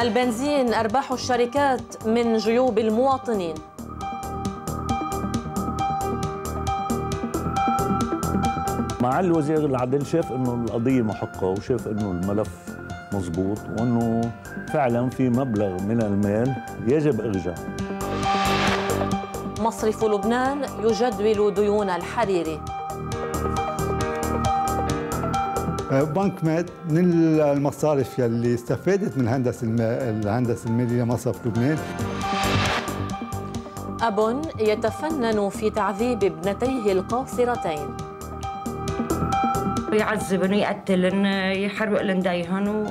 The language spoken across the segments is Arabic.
البنزين أرباح الشركات من جيوب المواطنين مع الوزير العدل شاف انه القضيه محقه وشاف انه الملف مضبوط وانه فعلا في مبلغ من المال يجب إرجاع مصرف لبنان يجدول ديون الحريري آه، بنك مات من المصارف يلي استفادت من الهندسه الهندسه الماليه مصرف لبنان أب يتفنن في تعذيب ابنتيه القاصرتين يعذبن يقتلن يحرق لنديهن و...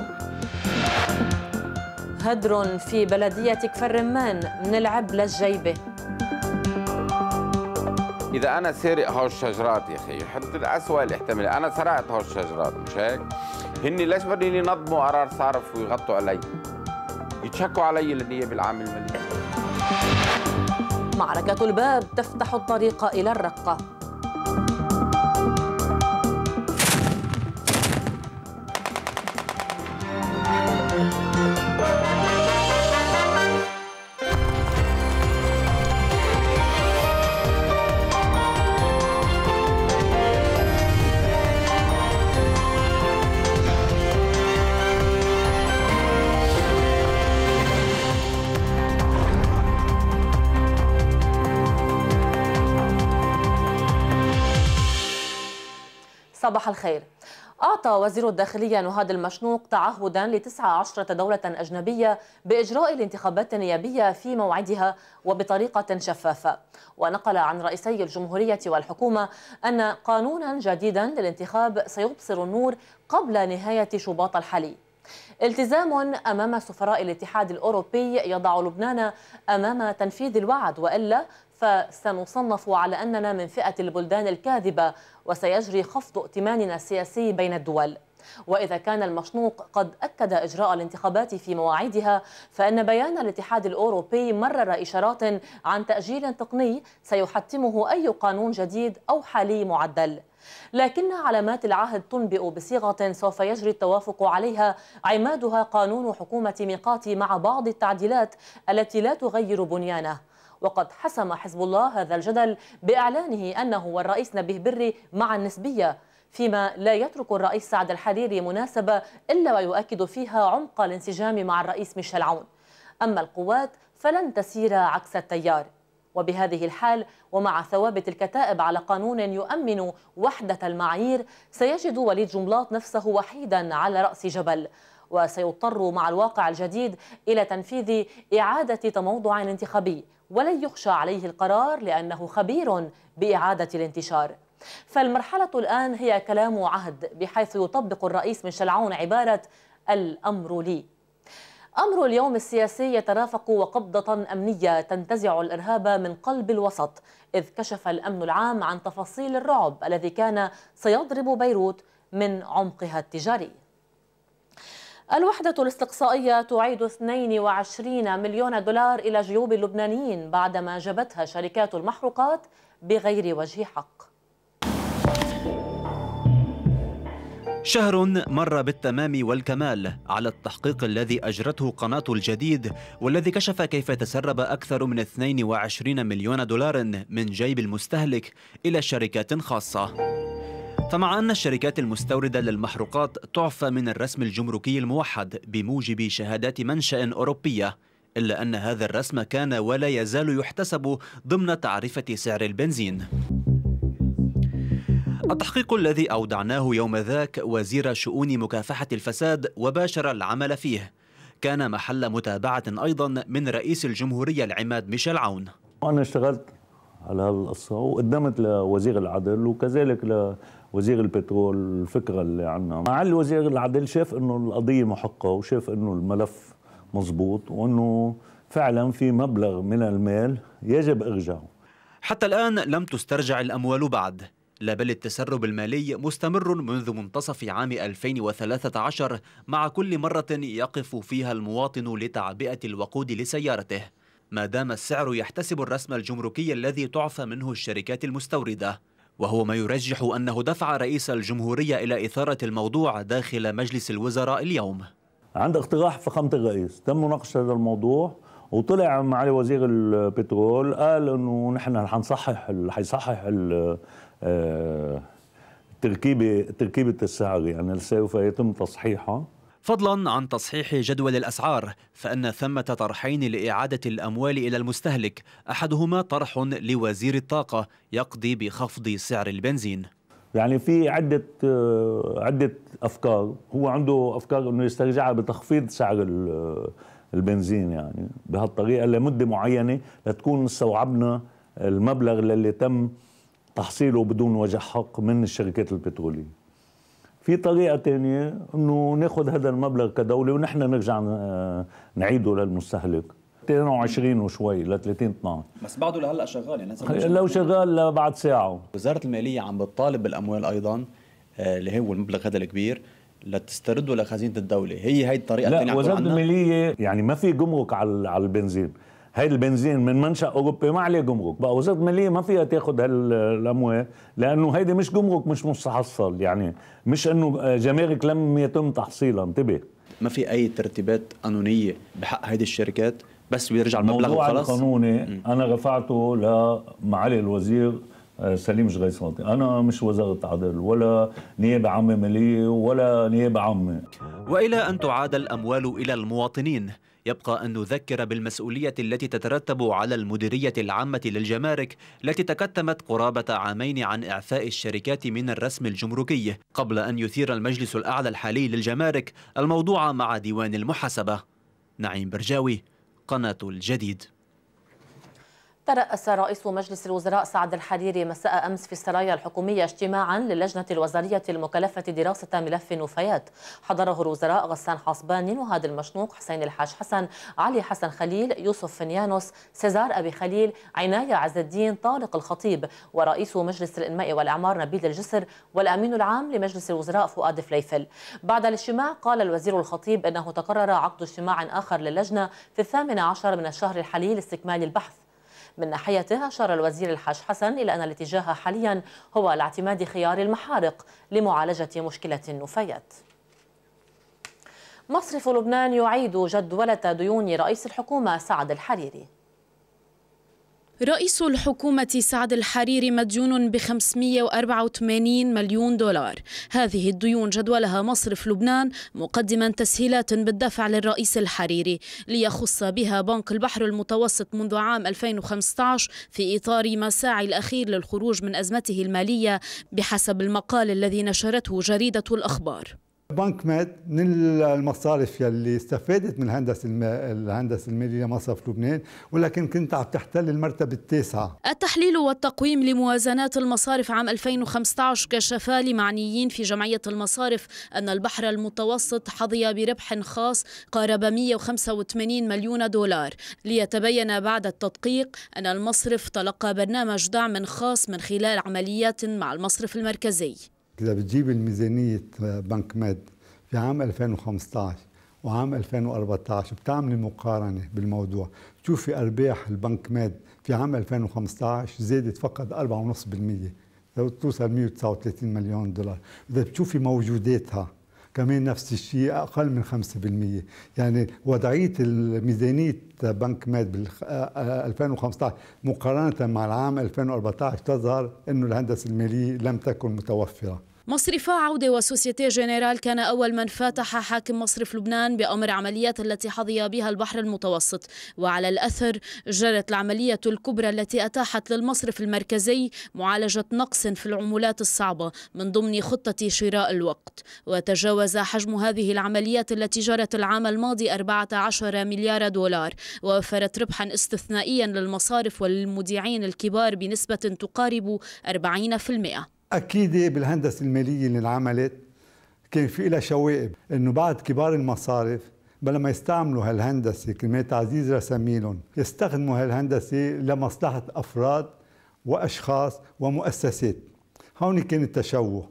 هدر في بلدية كفر من العب للجيبة اذا انا سارق هول الشجرات يا اخي حتى الاسوء الاحتمال انا سرقت هول الشجرات مش هيك هن ليش بدهم ينظموا قرار صرف ويغطوا علي يتشكوا علي للنيابه العامه الماليه معركه الباب تفتح الطريق الى الرقه صباح الخير أعطى وزير الداخلية نهاد المشنوق تعهدا لتسعة عشرة دولة أجنبية بإجراء الانتخابات النيابية في موعدها وبطريقة شفافة ونقل عن رئيسي الجمهورية والحكومة أن قانونا جديدا للانتخاب سيبصر النور قبل نهاية شباط الحالي التزام أمام سفراء الاتحاد الأوروبي يضع لبنان أمام تنفيذ الوعد وإلا فسنصنف على أننا من فئة البلدان الكاذبة وسيجري خفض ائتماننا السياسي بين الدول وإذا كان المشنوق قد أكد إجراء الانتخابات في مواعيدها فإن بيان الاتحاد الأوروبي مرر إشارات عن تأجيل تقني سيحتمه أي قانون جديد أو حالي معدل لكن علامات العهد تنبئ بصيغة سوف يجري التوافق عليها عمادها قانون حكومة ميقات مع بعض التعديلات التي لا تغير بنيانه وقد حسم حزب الله هذا الجدل بإعلانه أنه والرئيس نبيه بري مع النسبية فيما لا يترك الرئيس سعد الحريري مناسبة إلا ويؤكد فيها عمق الانسجام مع الرئيس ميشيل عون أما القوات فلن تسير عكس التيار وبهذه الحال ومع ثوابت الكتائب على قانون يؤمن وحدة المعايير سيجد وليد جملاط نفسه وحيدا على رأس جبل وسيضطر مع الواقع الجديد إلى تنفيذ إعادة تموضع انتخابي ولن يخشى عليه القرار لأنه خبير بإعادة الانتشار فالمرحلة الآن هي كلام عهد بحيث يطبق الرئيس من شلعون عبارة الأمر لي أمر اليوم السياسي يترافق وقبضة أمنية تنتزع الإرهاب من قلب الوسط إذ كشف الأمن العام عن تفاصيل الرعب الذي كان سيضرب بيروت من عمقها التجاري الوحدة الاستقصائية تعيد 22 مليون دولار إلى جيوب اللبنانيين بعدما جبتها شركات المحروقات بغير وجه حق شهر مر بالتمام والكمال على التحقيق الذي أجرته قناة الجديد والذي كشف كيف تسرب أكثر من 22 مليون دولار من جيب المستهلك إلى شركات خاصة فمع أن الشركات المستوردة للمحروقات تعفى من الرسم الجمركي الموحد بموجب شهادات منشأ أوروبية إلا أن هذا الرسم كان ولا يزال يحتسب ضمن تعرفة سعر البنزين التحقيق الذي أودعناه يوم ذاك وزير شؤون مكافحة الفساد وباشر العمل فيه كان محل متابعة أيضا من رئيس الجمهورية العماد ميشيل عون أنا اشتغلت على القصة وقدمت لوزير العدل وكذلك وزير البترول الفكره اللي عنا مع الوزير العدل شاف انه القضيه محقه وشاف انه الملف مزبوط وانه فعلا في مبلغ من المال يجب ارجاعه حتى الان لم تسترجع الاموال بعد لا بل التسرب المالي مستمر منذ منتصف عام 2013 مع كل مرة يقف فيها المواطن لتعبئة الوقود لسيارته ما دام السعر يحتسب الرسم الجمركي الذي تعفى منه الشركات المستوردة وهو ما يرجح أنه دفع رئيس الجمهورية إلى إثارة الموضوع داخل مجلس الوزراء اليوم عند اقتراح فخامة الرئيس تم مناقشة هذا الموضوع وطلع معالي وزير البترول قال انه نحن حنصحح حيصحح التركيبه آه، تركيبه السعر يعني سوف يتم تصحيحها فضلا عن تصحيح جدول الأسعار فأن ثمة طرحين لإعادة الأموال إلى المستهلك أحدهما طرح لوزير الطاقة يقضي بخفض سعر البنزين يعني في عدة عدة أفكار هو عنده أفكار أنه يسترجعها بتخفيض سعر البنزين يعني بهالطريقة لمدة معينة لتكون استوعبنا المبلغ اللي تم تحصيله بدون وجه حق من الشركات البترولية في طريقه ثانيه انه ناخذ هذا المبلغ كدوله ونحن نرجع نعيده للمستهلك 22 وشوي ل 30 12 بس بعده لهلا شغال يعني لو شغال لبعد ساعه وزاره الماليه عم بتطالب بالاموال ايضا آه، اللي هو المبلغ هذا الكبير لتسترده لخزينه الدوله هي هي الطريقه لا وزاره الماليه يعني ما في جمرك على على البنزين هيدي البنزين من منشا اوروبي ما عليه جمرك بقى وزاره الماليه ما فيها تاخذ هالاموال لانه هيدي مش جمرك مش مستحصل يعني مش انه جمارك لم يتم تحصيلها انتبه ما في اي ترتيبات قانونيه بحق هيدي الشركات بس بيرجع المبلغ وخلص الموضوع القانوني انا رفعته لمعالي الوزير آه، سليم جغيصاتي أنا مش وزارة عدل ولا نيابة عامة مالية ولا نيابة عامة وإلى أن تعاد الأموال إلى المواطنين يبقى أن نذكر بالمسؤولية التي تترتب على المديرية العامة للجمارك التي تكتمت قرابة عامين عن إعفاء الشركات من الرسم الجمركي قبل أن يثير المجلس الأعلى الحالي للجمارك الموضوع مع ديوان المحاسبة نعيم برجاوي قناة الجديد ترأس رئيس مجلس الوزراء سعد الحريري مساء أمس في السرايا الحكومية اجتماعا للجنة الوزارية المكلفة دراسة ملف النفايات حضره الوزراء غسان حصباني وهاد المشنوق حسين الحاج حسن علي حسن خليل يوسف فنيانوس سيزار أبي خليل عناية عز الدين طارق الخطيب ورئيس مجلس الإنماء والإعمار نبيل الجسر والأمين العام لمجلس الوزراء فؤاد فليفل بعد الاجتماع قال الوزير الخطيب أنه تقرر عقد اجتماع آخر للجنة في الثامن عشر من الشهر الحالي لاستكمال البحث من ناحيته أشار الوزير الحاج حسن إلى أن الاتجاه حاليا هو الاعتماد خيار المحارق لمعالجة مشكلة النفايات مصرف لبنان يعيد جدولة ديون رئيس الحكومة سعد الحريري رئيس الحكومة سعد الحريري مديون ب 584 مليون دولار هذه الديون جدولها مصرف لبنان مقدما تسهيلات بالدفع للرئيس الحريري ليخص بها بنك البحر المتوسط منذ عام 2015 في إطار مساعي الأخير للخروج من أزمته المالية بحسب المقال الذي نشرته جريدة الأخبار بنك مات من المصارف يلي استفادت من الهندسه الهندسه الماليه مصرف لبنان ولكن كنت عم تحتل المرتبه التاسعه. التحليل والتقويم لموازنات المصارف عام 2015 كشفا لمعنيين في جمعيه المصارف ان البحر المتوسط حظي بربح خاص قارب 185 مليون دولار ليتبين بعد التدقيق ان المصرف تلقى برنامج دعم خاص من خلال عمليات مع المصرف المركزي. إذا بتجيب الميزانية بنك مد في عام 2015 وعام 2014 بتعمل مقارنة بالموضوع بتشوفي أرباح البنك ماد في عام 2015 زادت فقط 4.5% توصل 139 مليون دولار إذا بتشوفي موجوداتها كمان نفس الشيء أقل من 5% يعني وضعية ميزانية بنك ماد بال 2015 مقارنة مع العام 2014 تظهر أنه الهندسة المالية لم تكن متوفرة مصرفا عودة وسوسيتي جنرال كان أول من فاتح حاكم مصرف لبنان بأمر عمليات التي حظي بها البحر المتوسط وعلى الأثر جرت العملية الكبرى التي أتاحت للمصرف المركزي معالجة نقص في العمولات الصعبة من ضمن خطة شراء الوقت وتجاوز حجم هذه العمليات التي جرت العام الماضي 14 مليار دولار ووفرت ربحا استثنائيا للمصارف والمودعين الكبار بنسبة تقارب 40% اكيد بالهندسه الماليه اللي انعملت كان في لها شوائب انه بعد كبار المصارف بلا ما يستعملوا هالهندسه كلمة تعزيز رساميلهم يستخدموا هالهندسه لمصلحه افراد واشخاص ومؤسسات هون كان التشوه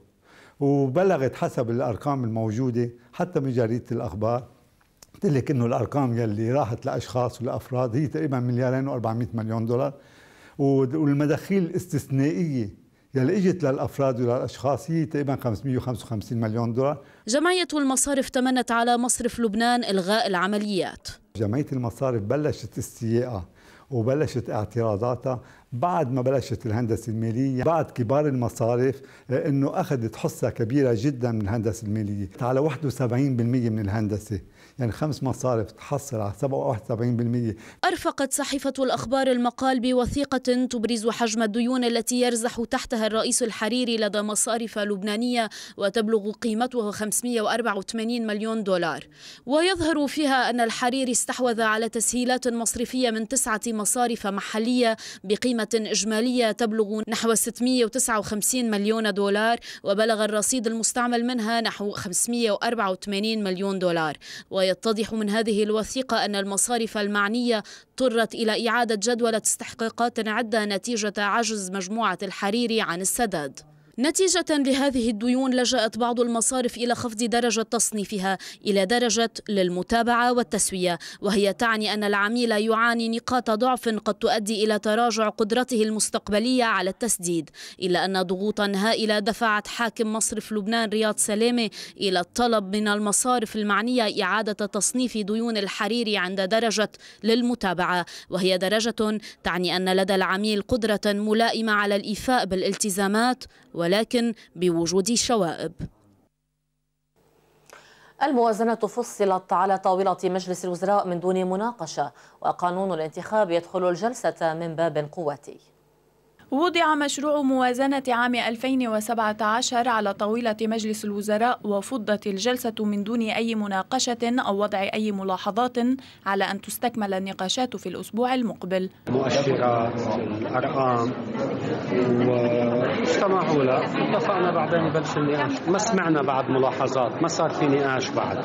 وبلغت حسب الارقام الموجوده حتى من جريده الاخبار قلت لك انه الارقام يلي راحت لاشخاص ولافراد هي تقريبا مليارين و400 مليون دولار والمداخيل الاستثنائيه يلي اجت للافراد وللاشخاص هي تقريبا 555 مليون دولار جمعيه المصارف تمنت على مصرف لبنان الغاء العمليات جمعيه المصارف بلشت استياءه وبلشت اعتراضاتها بعد ما بلشت الهندسه الماليه بعد كبار المصارف انه اخذت حصه كبيره جدا من الهندسه الماليه على 71% من الهندسه يعني خمس مصارف تحصل على 77% أرفقت صحيفة الأخبار المقال بوثيقة تبرز حجم الديون التي يرزح تحتها الرئيس الحريري لدى مصارف لبنانية وتبلغ قيمتها 584 مليون دولار ويظهر فيها أن الحريري استحوذ على تسهيلات مصرفية من تسعة مصارف محلية بقيمة إجمالية تبلغ نحو 659 مليون دولار وبلغ الرصيد المستعمل منها نحو 584 مليون دولار ويتضح من هذه الوثيقة أن المصارف المعنية اضطرت إلى إعادة جدولة استحقاقات عدة نتيجة عجز مجموعة الحريري عن السداد نتيجة لهذه الديون لجأت بعض المصارف إلى خفض درجة تصنيفها إلى درجة للمتابعة والتسوية وهي تعني أن العميل يعاني نقاط ضعف قد تؤدي إلى تراجع قدرته المستقبلية على التسديد إلا أن ضغوطا هائلة دفعت حاكم مصرف لبنان رياض سلامة إلى الطلب من المصارف المعنية إعادة تصنيف ديون الحريري عند درجة للمتابعة وهي درجة تعني أن لدى العميل قدرة ملائمة على الإيفاء بالالتزامات و ولكن بوجود شوائب الموازنة فصلت على طاولة مجلس الوزراء من دون مناقشة وقانون الانتخاب يدخل الجلسة من باب قوتي وضع مشروع موازنة عام 2017 على طاولة مجلس الوزراء وفضت الجلسة من دون أي مناقشة أو وضع أي ملاحظات على أن تستكمل النقاشات في الأسبوع المقبل مؤشرات الأرقام واستمعوا لها اتفقنا بعدين بلش النقاش ما سمعنا بعد ملاحظات ما صار في نقاش بعد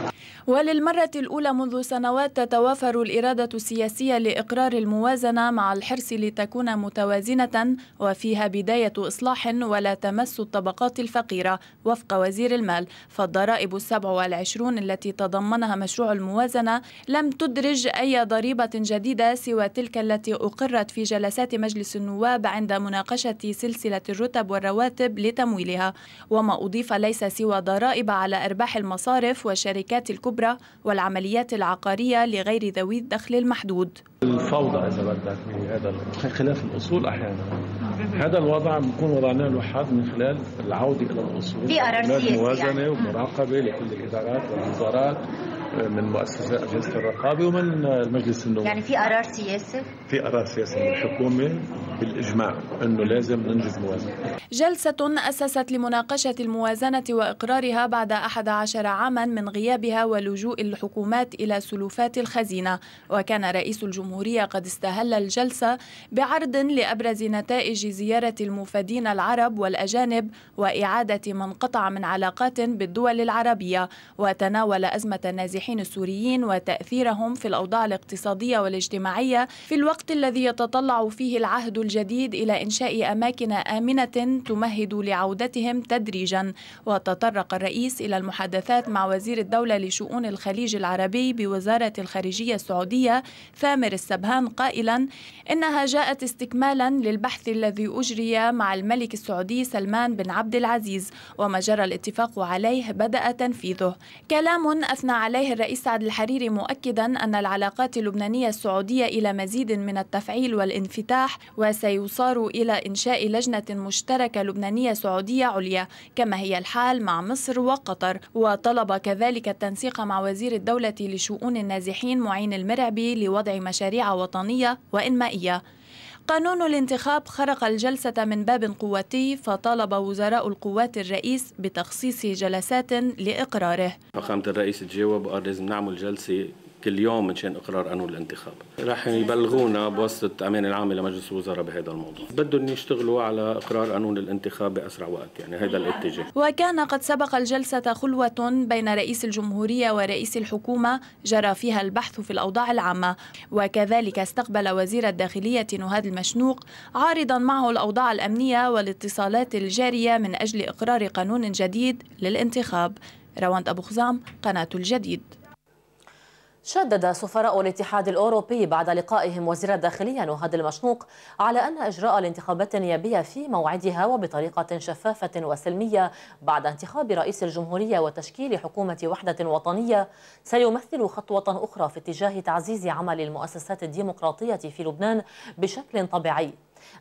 وللمرة الأولى منذ سنوات تتوافر الإرادة السياسية لإقرار الموازنة مع الحرص لتكون متوازنة وفيها بداية إصلاح ولا تمس الطبقات الفقيرة وفق وزير المال فالضرائب السبع والعشرون التي تضمنها مشروع الموازنة لم تدرج أي ضريبة جديدة سوى تلك التي أقرت في جلسات مجلس النواب عند مناقشة سلسلة الرتب والرواتب لتمويلها وما أضيف ليس سوى ضرائب على أرباح المصارف والشركات الكبرى والعمليات العقارية لغير ذوي الدخل المحدود الفوضى إذا بدك يعني هذا خلاف الأصول أحيانا هذا الوضع بنكون وضعنا له حد من خلال العوده الى الاصول في ار ار سي موازنه يعني. ومراقبه لكل الادارات والوزارات من مؤسسه اجهزه الرقابه ومن المجلس النواب يعني في قرار سياسي؟ في قرار سياسي من الحكومه بالاجماع انه لازم ننجز موازنه. جلسه اسست لمناقشه الموازنه واقرارها بعد 11 عاما من غيابها ولجوء الحكومات الى سلوفات الخزينه، وكان رئيس الجمهوريه قد استهل الجلسه بعرض لابرز نتائج زياره المفادين العرب والاجانب واعاده من قطع من علاقات بالدول العربيه وتناول ازمه النازحين النازحين السوريين وتأثيرهم في الأوضاع الاقتصادية والاجتماعية في الوقت الذي يتطلع فيه العهد الجديد إلى إنشاء أماكن آمنة تمهد لعودتهم تدريجا وتطرق الرئيس إلى المحادثات مع وزير الدولة لشؤون الخليج العربي بوزارة الخارجية السعودية ثامر السبهان قائلا إنها جاءت استكمالا للبحث الذي أجري مع الملك السعودي سلمان بن عبد العزيز وما جرى الاتفاق عليه بدأ تنفيذه كلام أثنى عليه الرئيس سعد الحريري مؤكدا أن العلاقات اللبنانية السعودية إلى مزيد من التفعيل والانفتاح وسيصار إلى إنشاء لجنة مشتركة لبنانية سعودية عليا كما هي الحال مع مصر وقطر وطلب كذلك التنسيق مع وزير الدولة لشؤون النازحين معين المرعبي لوضع مشاريع وطنية وإنمائية قانون الانتخاب خرق الجلسة من باب قوتي فطالب وزراء القوات الرئيس بتخصيص جلسات لإقراره فخامة الرئيس تجاوب قال لازم نعمل جلسة كل يوم مشان اقرار قانون الانتخاب رح يبلغونا بواسطه امان العام لمجلس الوزراء بهذا الموضوع بدهم يشتغلوا على اقرار قانون الانتخاب باسرع وقت يعني هذا الاتجاه وكان قد سبق الجلسه خلوه بين رئيس الجمهوريه ورئيس الحكومه جرى فيها البحث في الاوضاع العامه وكذلك استقبل وزير الداخليه نهاد المشنوق عارضا معه الاوضاع الامنيه والاتصالات الجاريه من اجل اقرار قانون جديد للانتخاب رواند ابو خزام قناه الجديد شدد سفراء الاتحاد الأوروبي بعد لقائهم وزير الداخلية نهاد المشنوق على أن إجراء الانتخابات النيابية في موعدها وبطريقة شفافة وسلمية بعد انتخاب رئيس الجمهورية وتشكيل حكومة وحدة وطنية سيمثل خطوة أخرى في اتجاه تعزيز عمل المؤسسات الديمقراطية في لبنان بشكل طبيعي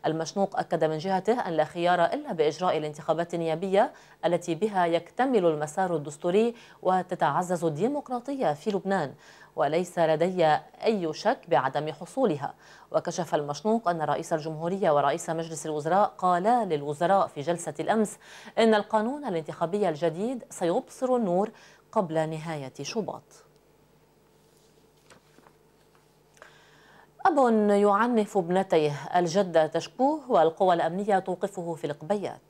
المشنوق أكد من جهته أن لا خيار إلا بإجراء الانتخابات النيابية التي بها يكتمل المسار الدستوري وتتعزز الديمقراطية في لبنان وليس لدي أي شك بعدم حصولها وكشف المشنوق أن رئيس الجمهورية ورئيس مجلس الوزراء قالا للوزراء في جلسة الأمس أن القانون الانتخابي الجديد سيبصر النور قبل نهاية شباط أب يعنف ابنتيه الجدة تشكوه والقوى الأمنية توقفه في القبيات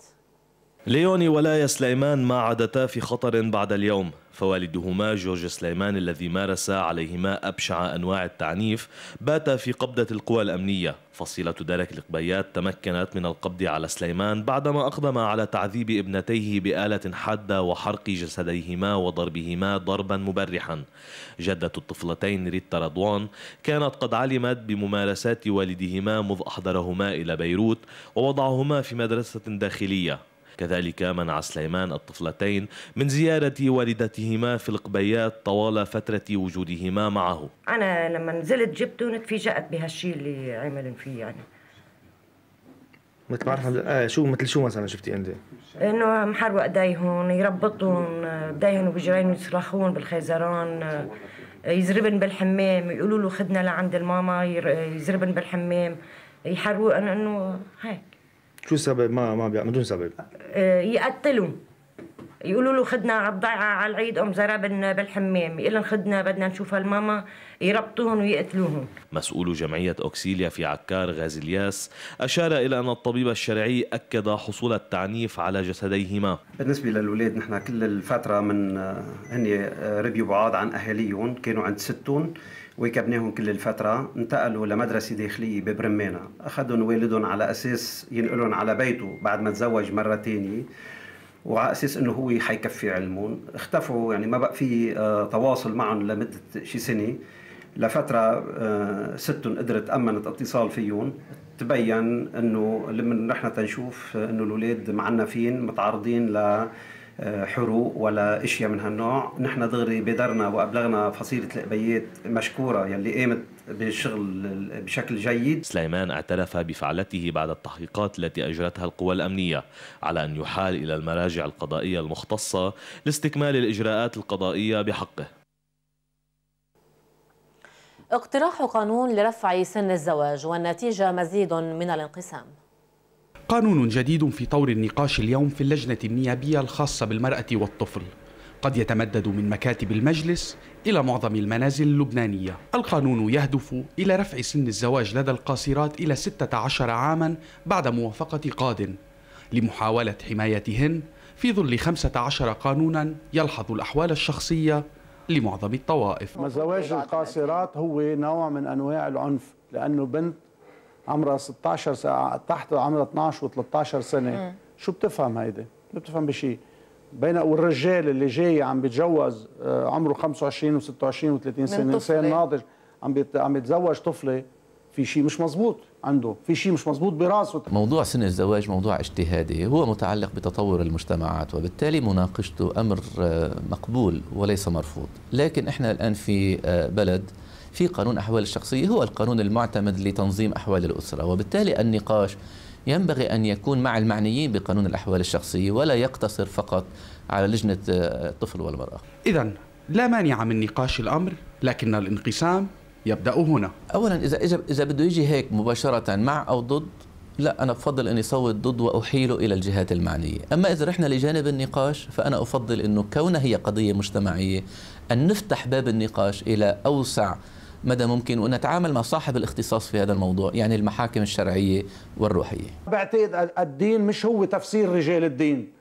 ليوني ولايا سليمان ما عادتا في خطر بعد اليوم فوالدهما جورج سليمان الذي مارس عليهما أبشع أنواع التعنيف بات في قبضة القوى الأمنية فصيلة دارك القبيات تمكنت من القبض على سليمان بعدما أقدم على تعذيب ابنتيه بآلة حادة وحرق جسديهما وضربهما ضربا مبرحا جدة الطفلتين ريتا رضوان كانت قد علمت بممارسات والدهما مذ أحضرهما إلى بيروت ووضعهما في مدرسة داخلية كذلك منع سليمان الطفلتين من زيارة والدتهما في القبيات طوال فترة وجودهما معه أنا لما نزلت جبتهم تفاجأت بهالشيء اللي عملن فيه يعني مثل ما آه شو مثل شو مثلا شفتي انت؟ انه محروق ايديهم يربطهم آه، ايديهم وبجرين يصرخون بالخيزران آه، يزربن بالحمام يقولوا له خدنا لعند الماما آه، يزربن بالحمام يحرقوا انه هيك شو السبب ما ما بدون سبب آه، يقتلوا يقولوا له خدنا على الضيعه على العيد ام زرابن بالحمام يقول لهم خدنا بدنا نشوف الماما يربطوهم ويقتلوهم مسؤول جمعيه اوكسيليا في عكار غازي الياس اشار الى ان الطبيب الشرعي اكد حصول التعنيف على جسديهما بالنسبه للاولاد نحن كل الفتره من آه، هن آه، ربيوا بعض عن اهاليهم كانوا عند ستون وكبناهم كل الفترة انتقلوا لمدرسة داخلية ببرمانة أخذهم والدهم على أساس ينقلهم على بيته بعد ما تزوج مرة تانية وعلى اساس انه هو حيكفي علمهم اختفوا يعني ما بقى في آه، تواصل معهم لمده شي سنه لفتره اه ستهم قدرت امنت اتصال فيهم تبين انه لما نحن تنشوف آه، انه الاولاد معنفين متعرضين ل حروق ولا اشياء من هالنوع نحن دغري بدرنا وابلغنا فصيله القبيات مشكوره يلي قامت بالشغل بشكل جيد سليمان اعترف بفعلته بعد التحقيقات التي اجرتها القوى الامنيه على ان يحال الى المراجع القضائيه المختصه لاستكمال الاجراءات القضائيه بحقه اقتراح قانون لرفع سن الزواج والنتيجه مزيد من الانقسام قانون جديد في طور النقاش اليوم في اللجنة النيابية الخاصة بالمرأة والطفل قد يتمدد من مكاتب المجلس إلى معظم المنازل اللبنانية القانون يهدف إلى رفع سن الزواج لدى القاصرات إلى 16 عاما بعد موافقة قاد لمحاولة حمايتهن في ظل 15 قانونا يلحظ الأحوال الشخصية لمعظم الطوائف زواج القاصرات هو نوع من أنواع العنف لأنه بنت عمرها 16 ساعه تحت عمرها 12 و13 سنه م. شو بتفهم هيدي ما بتفهم بشيء بين والرجال اللي جاي عم بيتجوز آه، عمره 25 و26 و30 سنه انسان ناضج عم عم طفله في شيء مش مزبوط عنده في شيء مش مزبوط براسه موضوع سن الزواج موضوع اجتهادي هو متعلق بتطور المجتمعات وبالتالي مناقشته أمر آه، مقبول وليس مرفوض لكن إحنا الآن في آه، بلد في قانون أحوال الشخصية هو القانون المعتمد لتنظيم أحوال الأسرة وبالتالي النقاش ينبغي أن يكون مع المعنيين بقانون الأحوال الشخصية ولا يقتصر فقط على لجنة آه، الطفل والمرأة إذا لا مانع من نقاش الأمر لكن الانقسام يبدأوا هنا أولا إذا إذا إذا بده يجي هيك مباشرة مع أو ضد لا أنا أفضل أن يصوت ضد وأحيله إلى الجهات المعنية أما إذا رحنا لجانب النقاش فأنا أفضل أنه كونها هي قضية مجتمعية أن نفتح باب النقاش إلى أوسع مدى ممكن ونتعامل مع صاحب الاختصاص في هذا الموضوع يعني المحاكم الشرعية والروحية بعتقد الدين مش هو تفسير رجال الدين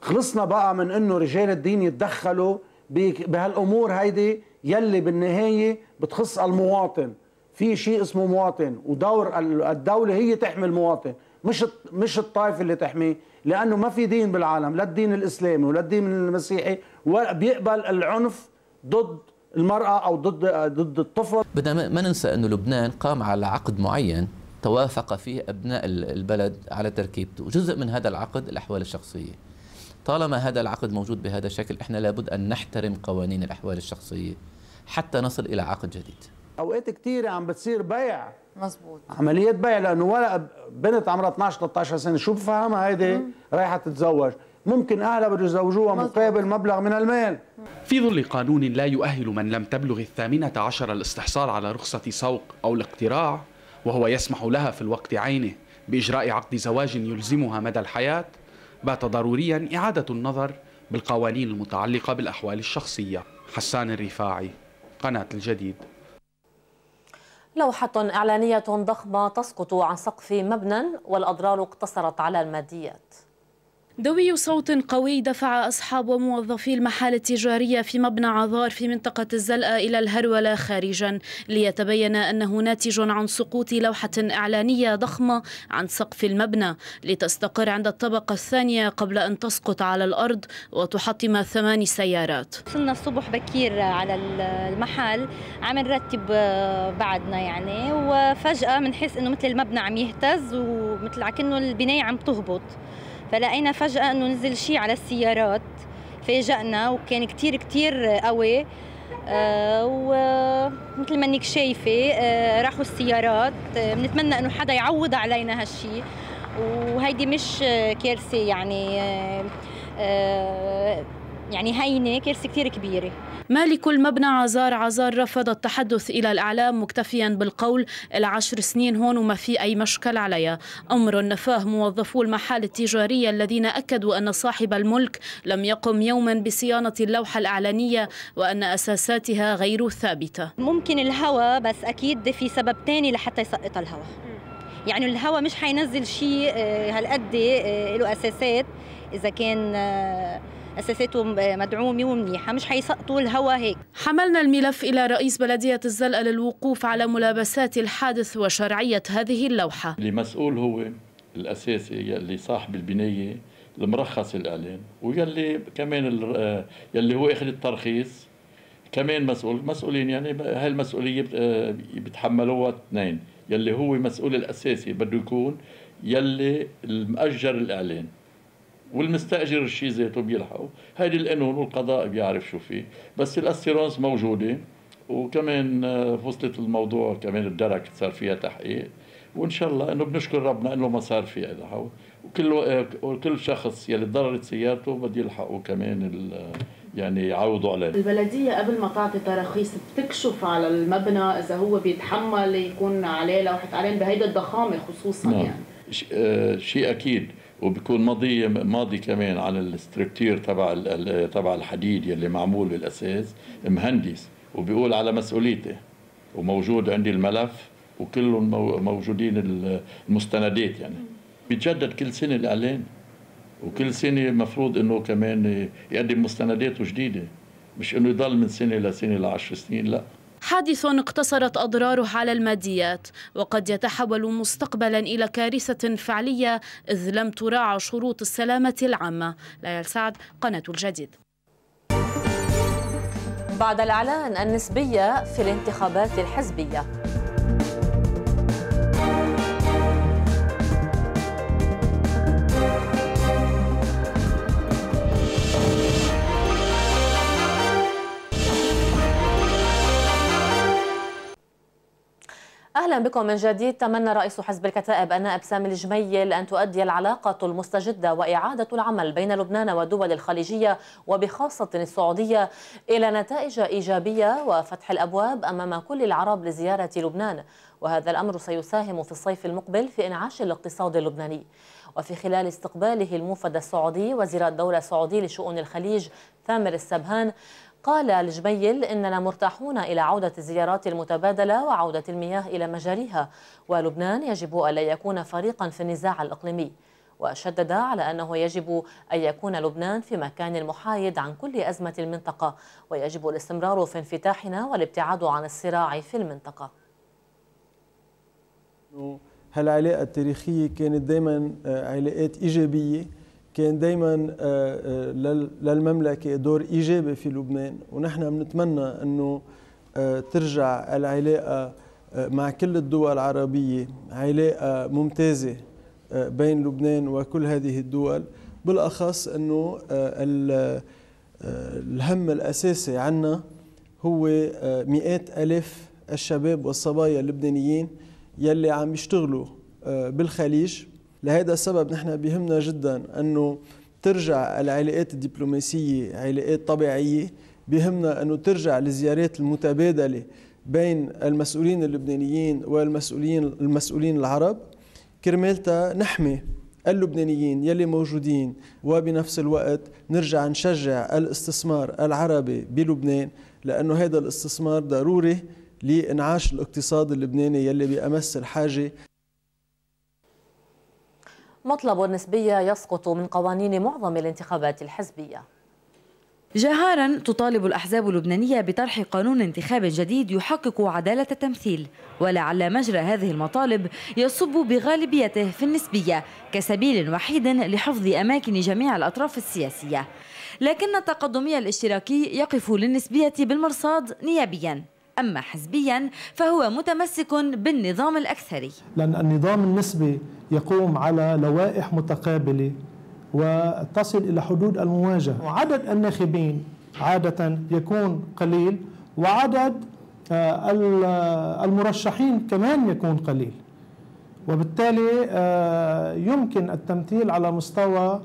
خلصنا بقى من أنه رجال الدين يتدخلوا بهالأمور هيدي يلي بالنهايه بتخص المواطن في شيء اسمه مواطن ودور الدوله هي تحمي المواطن مش مش الطائفه اللي تحميه لانه ما في دين بالعالم لا الدين الاسلامي ولا الدين المسيحي بيقبل العنف ضد المرأة أو ضد ضد الطفل بدنا ما ننسى أنه لبنان قام على عقد معين توافق فيه أبناء البلد على تركيبته وجزء من هذا العقد الأحوال الشخصية طالما هذا العقد موجود بهذا الشكل إحنا لابد أن نحترم قوانين الأحوال الشخصية حتى نصل إلى عقد جديد أوقات كثير عم بتصير بيع مزبوط عمليات بيع لأنه ولا بنت عمرها 12 13 سنة شو بفهمها هيدي رايحة تتزوج ممكن أهلها بده يزوجوها مقابل مبلغ من المال في ظل قانون لا يؤهل من لم تبلغ الثامنة عشر الاستحصال على رخصة سوق أو الاقتراع وهو يسمح لها في الوقت عينه بإجراء عقد زواج يلزمها مدى الحياة بات ضروريا إعادة النظر بالقوانين المتعلقة بالأحوال الشخصية حسان الرفاعي قناة الجديد لوحة إعلانية ضخمة تسقط عن سقف مبنى والأضرار اقتصرت على الماديات دوي صوت قوي دفع أصحاب وموظفي المحال التجارية في مبنى عذار في منطقة الزلقة إلى الهرولة خارجا ليتبين أنه ناتج عن سقوط لوحة إعلانية ضخمة عن سقف المبنى لتستقر عند الطبقة الثانية قبل أن تسقط على الأرض وتحطم ثمان سيارات وصلنا الصبح بكير على المحل عم نرتب بعدنا يعني وفجأة بنحس أنه مثل المبنى عم يهتز ومثل كأنه البناية عم تهبط فلقينا فجأة أنه نزل شيء على السيارات فاجأنا وكان كتير كتير قوي آه، ومثل ما انك شايفه آه، راحوا السيارات آه، بنتمنى انه حدا يعوض علينا هالشيء وهيدي مش كارثه يعني يعني هينه كرسي كثير كبيره مالك المبنى عزار عزار رفض التحدث الى الاعلام مكتفيا بالقول العشر سنين هون وما في اي مشكل عليها امر نفاه موظفو المحال التجاريه الذين اكدوا ان صاحب الملك لم يقم يوما بصيانه اللوحه الاعلانيه وان اساساتها غير ثابته ممكن الهواء بس اكيد في سبب ثاني لحتى يسقط الهواء يعني الهواء مش حينزل شيء آه، هالقد آه، له اساسات اذا كان آه، اساساتهم مدعومه ومنيحه مش حيسقطوا الهوا هيك حملنا الملف الى رئيس بلديه الزلقه للوقوف على ملابسات الحادث وشرعيه هذه اللوحه المسؤول هو الاساسي يلي صاحب البنايه المرخص الاعلان ويلي كمان آه، يلي هو اخذ الترخيص كمان مسؤول مسؤولين يعني هاي المسؤوليه آه، بتحملوها اثنين يلي هو المسؤول الاساسي بده يكون يلي مأجر الاعلان والمستاجر الشيء ذاته بيلحقوا هيدي القانون والقضاء بيعرف شو فيه بس الاسيرونس موجوده وكمان وصلت آه، الموضوع كمان الدرك صار فيها تحقيق وان شاء الله انه بنشكر ربنا انه ما صار في هذا وكل آه، وكل شخص يلي ضررت سيارته بده يلحقوا كمان آه، يعني يعوضوا عليه البلديه قبل ما تعطي تراخيص بتكشف على المبنى اذا هو بيتحمل يكون عليه لوحه عليه بهيدي الضخامه خصوصا نعم. يعني شيء اكيد وبيكون ماضي ماضي كمان على الستركتير تبع تبع الحديد يلي معمول بالاساس مهندس وبيقول على مسؤوليته وموجود عندي الملف وكلهم موجودين المستندات يعني بيتجدد كل سنه الاعلان وكل سنه مفروض انه كمان يقدم مستنداته جديده مش انه يضل من سنه لسنه لعشر سنين لا حادث اقتصرت أضراره على الماديات وقد يتحول مستقبلا إلى كارثة فعلية إذ لم تراع شروط السلامة العامة لا يلسعد قناة الجديد بعد الإعلان النسبية في الانتخابات الحزبية أهلا بكم من جديد تمنى رئيس حزب الكتائب النائب سامي الجميل أن تؤدي العلاقة المستجدة وإعادة العمل بين لبنان والدول الخليجية وبخاصة السعودية إلى نتائج إيجابية وفتح الأبواب أمام كل العرب لزيارة لبنان وهذا الأمر سيساهم في الصيف المقبل في إنعاش الاقتصاد اللبناني وفي خلال استقباله الموفد السعودي وزير الدولة السعودي لشؤون الخليج ثامر السبهان قال الجميل إننا مرتاحون إلى عودة الزيارات المتبادلة وعودة المياه إلى مجاريها ولبنان يجب ألا يكون فريقا في النزاع الإقليمي وشدد على أنه يجب أن يكون لبنان في مكان محايد عن كل أزمة المنطقة ويجب الاستمرار في انفتاحنا والابتعاد عن الصراع في المنطقة هالعلاقة التاريخية كانت دايما علاقات إيجابية كان دائما آه، آه، للمملكة دور إيجابي في لبنان ونحن بنتمنى أنه آه، ترجع العلاقة مع كل الدول العربية علاقة ممتازة بين لبنان وكل هذه الدول بالأخص أنه الهم الأساسي عنا هو مئات ألاف الشباب والصبايا اللبنانيين يلي عم يشتغلوا بالخليج لهذا السبب نحن بهمنا جدا أنه ترجع العلاقات الدبلوماسية علاقات طبيعية بهمنا أنه ترجع الزيارات المتبادلة بين المسؤولين اللبنانيين والمسؤولين المسؤولين العرب كرمالتا نحمي اللبنانيين يلي موجودين وبنفس الوقت نرجع نشجع الاستثمار العربي بلبنان لأنه هذا الاستثمار ضروري لإنعاش الاقتصاد اللبناني يلي بأمس الحاجة مطلب نسبية يسقط من قوانين معظم الانتخابات الحزبية جهارا تطالب الأحزاب اللبنانية بطرح قانون انتخاب جديد يحقق عدالة التمثيل ولعل مجرى هذه المطالب يصب بغالبيته في النسبية كسبيل وحيد لحفظ أماكن جميع الأطراف السياسية لكن التقدمي الاشتراكي يقف للنسبية بالمرصاد نيابياً أما حزبيا فهو متمسك بالنظام الأكثري لأن النظام النسبي يقوم على لوائح متقابلة وتصل إلى حدود المواجهة وعدد الناخبين عادة يكون قليل وعدد آه، آه، المرشحين كمان يكون قليل وبالتالي آه، يمكن التمثيل على مستوى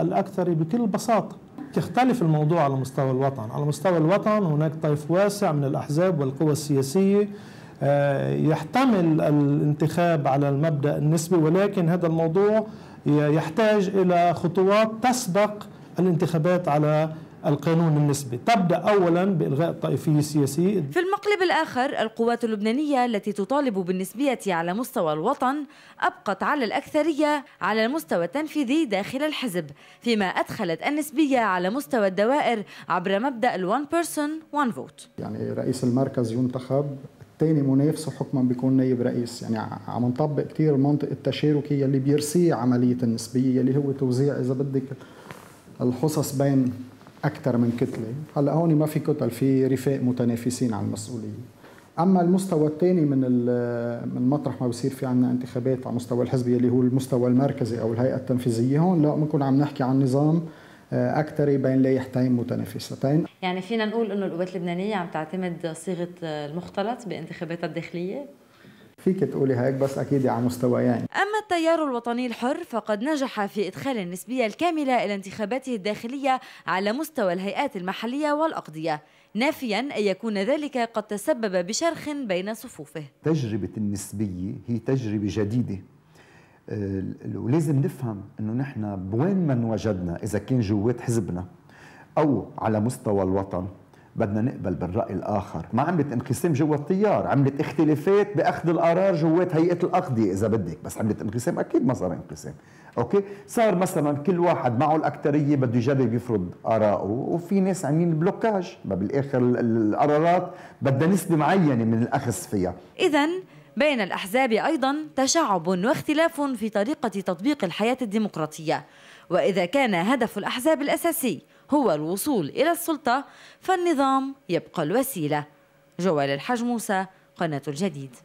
الأكثر بكل بساطة تختلف الموضوع على مستوى الوطن على مستوى الوطن هناك طيف واسع من الأحزاب والقوى السياسية آه، يحتمل الانتخاب على المبدأ النسبي ولكن هذا الموضوع يحتاج إلى خطوات تسبق الانتخابات على القانون النسبي تبدأ أولا بإلغاء الطائفية السياسية في المقلب الآخر القوات اللبنانية التي تطالب بالنسبية على مستوى الوطن أبقت على الأكثرية على المستوى التنفيذي داخل الحزب فيما أدخلت النسبية على مستوى الدوائر عبر مبدأ الوان بيرسون وان فوت يعني رئيس المركز ينتخب الثاني منافسه حكما بيكون نائب رئيس يعني عم نطبق كثير المنطق التشاركي اللي بيرسيه عملية النسبية اللي هو توزيع إذا بدك الحصص بين اكثر من كتله هلا هون ما في كتل في رفاق متنافسين على المسؤوليه اما المستوى الثاني من من مطرح ما بصير في عندنا انتخابات على مستوى الحزب اللي هو المستوى المركزي او الهيئه التنفيذيه هون لا بنكون عم نحكي عن نظام آه، اكثر بين لائحتين متنافستين يعني فينا نقول انه القوات اللبنانيه عم تعتمد صيغه آه، المختلط بانتخاباتها الداخليه فيك تقولي هيك بس أكيد على مستويين يعني. أما التيار الوطني الحر فقد نجح في إدخال النسبية الكاملة إلى انتخاباته الداخلية على مستوى الهيئات المحلية والأقضية نافيا أن يكون ذلك قد تسبب بشرخ بين صفوفه تجربة النسبية هي تجربة جديدة آه، ولازم نفهم انه نحن بوين ما وجدنا اذا كان جوات حزبنا او على مستوى الوطن بدنا نقبل بالرأي الآخر ما عملت انقسام جوا التيار عملت اختلافات بأخذ القرار جوات هيئة الأقضية إذا بدك بس عملت انقسام أكيد ما صار انقسام أوكي صار مثلا كل واحد معه الاكثريه بده يجرب يفرض آراءه وفي ناس عاملين بلوكاج ما بالآخر القرارات بدها نسبة معينة من الأخذ فيها إذا بين الأحزاب أيضا تشعب واختلاف في طريقة تطبيق الحياة الديمقراطية وإذا كان هدف الأحزاب الأساسي هو الوصول إلى السلطة فالنظام يبقى الوسيلة جوال الحج موسى قناة الجديد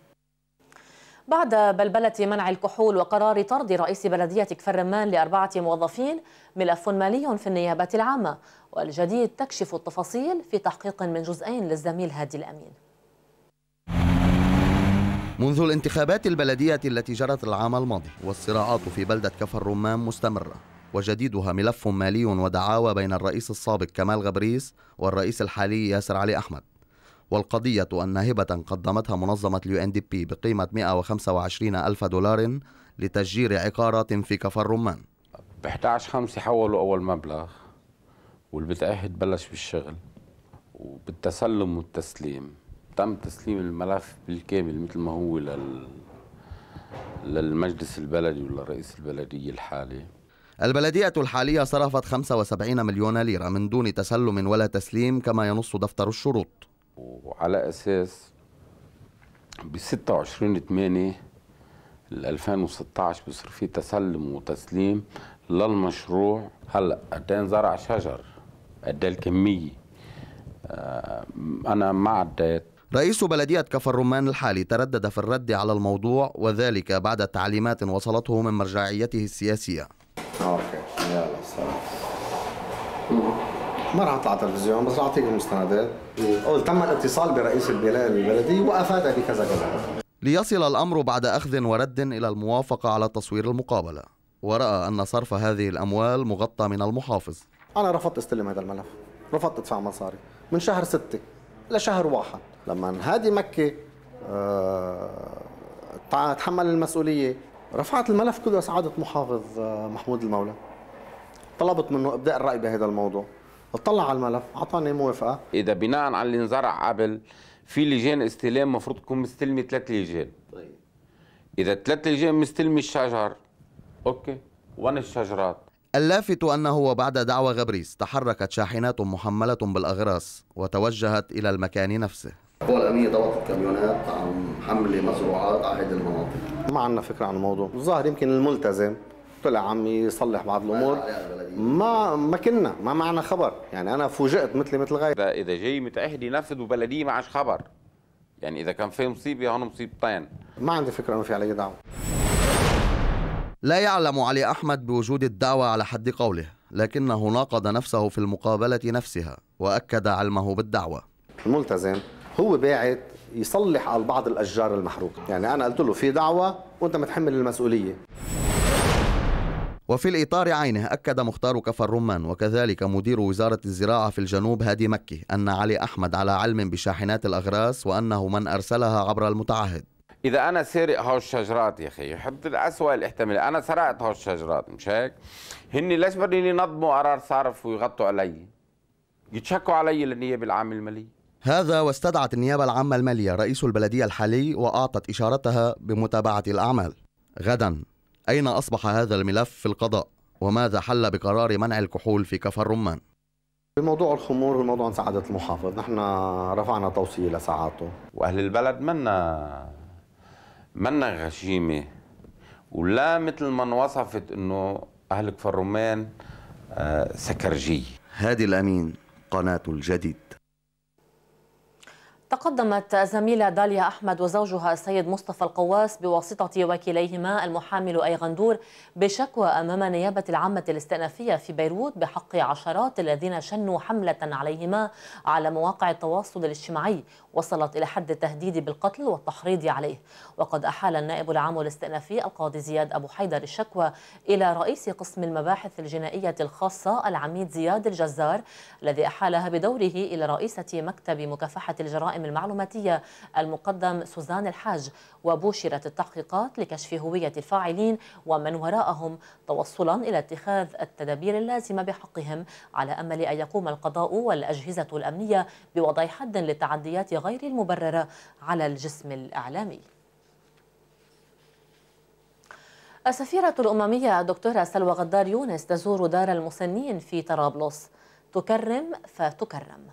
بعد بلبلة منع الكحول وقرار طرد رئيس بلدية كفر لأربعة موظفين ملف مالي في النيابة العامة والجديد تكشف التفاصيل في تحقيق من جزئين للزميل هادي الأمين منذ الانتخابات البلدية التي جرت العام الماضي والصراعات في بلدة كفر رمان مستمرة وجديدها ملف مالي ودعاوى بين الرئيس السابق كمال غبريس والرئيس الحالي ياسر علي أحمد والقضية أن هبة قدمتها منظمة اليو ان دي بي بقيمة 125 ألف دولار لتشجير عقارات في كفر رمان ب 11 5 حولوا أول مبلغ والمتعهد بلش بالشغل وبالتسلم والتسليم تم تسليم الملف بالكامل مثل ما هو لل... للمجلس البلدي ولرئيس البلدية الحالي البلدية الحالية صرفت 75 مليون ليرة من دون تسلم ولا تسليم كما ينص دفتر الشروط وعلى أساس ب 26 8 2016 بصير في تسلم وتسليم للمشروع هلا قد إيه زرع شجر قد إيه الكميه آه، انا ما عديت رئيس بلدية كفر رمان الحالي تردد في الرد على الموضوع وذلك بعد تعليمات وصلته من مرجعيته السياسية اوكي يلا سلام ما راح اطلع تلفزيون بس راح اعطيك المستندات قول تم الاتصال برئيس البلدي وافاد بكذا كذا ليصل الامر بعد اخذ ورد الى الموافقه على تصوير المقابله وراى ان صرف هذه الاموال مغطى من المحافظ انا رفضت استلم هذا الملف رفضت ادفع مصاري من شهر ستة لشهر واحد لما هادي مكه أه... تحمل المسؤوليه رفعت الملف كله سعادة محافظ آه، محمود المولى طلبت منه ابداء الراي بهذا الموضوع اطلع على الملف اعطاني موافقه اذا بناء على اللي انزرع قبل في لجان استلام مفروض تكون مستلمه ثلاث لجان طيب اذا ثلاث لجان مستلمه الشجر اوكي وين الشجرات اللافت أنه وبعد دعوى غبريس تحركت شاحنات محملة بالأغراس وتوجهت إلى المكان نفسه القوى الأمنية ضبطت كاميونات عم حملة مزروعات على هذه المناطق ما عندنا فكره عن الموضوع الظاهر يمكن الملتزم طلع عم يصلح بعض الامور ما ما كنا ما معنا خبر يعني انا فوجئت مثلي مثل غيري اذا اذا جاي متعهد ينفذ وبلدي ما عادش خبر يعني اذا كان في مصيبه هون مصيبتين ما عندي فكره انه في علي دعوه لا يعلم علي احمد بوجود الدعوه على حد قوله لكنه ناقض نفسه في المقابله نفسها واكد علمه بالدعوه الملتزم هو باعت يصلح على بعض الاشجار المحروقه يعني انا قلت له في دعوه وانت متحمل المسؤوليه وفي الإطار عينه أكد مختار كفر الرمان وكذلك مدير وزارة الزراعة في الجنوب هادي مكي أن علي أحمد على علم بشاحنات الأغراس وأنه من أرسلها عبر المتعهد إذا أنا سارق هاو الشجرات يا أخي حد الأسوأ الاحتمال أنا سرقت هاو الشجرات مش هيك هن ليش بدهم ينظموا قرار صرف ويغطوا علي يتشكوا علي للنيابة العامة المالية هذا واستدعت النيابة العامة المالية رئيس البلدية الحالي وأعطت إشارتها بمتابعة الأعمال غدا أين أصبح هذا الملف في القضاء وماذا حل بقرار منع الكحول في كفر رمان بموضوع الخمور بموضوع سعادة المحافظ نحن رفعنا توصية لسعادته وأهل البلد منا منا غشيمة ولا مثل من وصفت أنه أهل كفر رمان آه، سكرجية هادي الأمين قناة الجديد تقدمت زميلة داليا أحمد وزوجها السيد مصطفى القواس بواسطة وكيليهما المحامل غندور بشكوى أمام نيابة العامة الاستئنافية في بيروت بحق عشرات الذين شنوا حملة عليهما على مواقع التواصل الاجتماعي وصلت إلى حد التهديد بالقتل والتحريض عليه وقد أحال النائب العام الاستئنافي القاضي زياد أبو حيدر الشكوى إلى رئيس قسم المباحث الجنائية الخاصة العميد زياد الجزار الذي أحالها بدوره إلى رئيسة مكتب مكافحة الجرائم المعلوماتية المقدم سوزان الحاج وبوشرت التحقيقات لكشف هوية الفاعلين ومن وراءهم توصلا إلى اتخاذ التدابير اللازمة بحقهم على أمل أن يقوم القضاء والأجهزة الأمنية بوضع حد للتعديات غير المبررة على الجسم الإعلامي السفيرة الأممية الدكتورة سلوى غدار يونس تزور دار المسنين في طرابلس تكرم فتكرم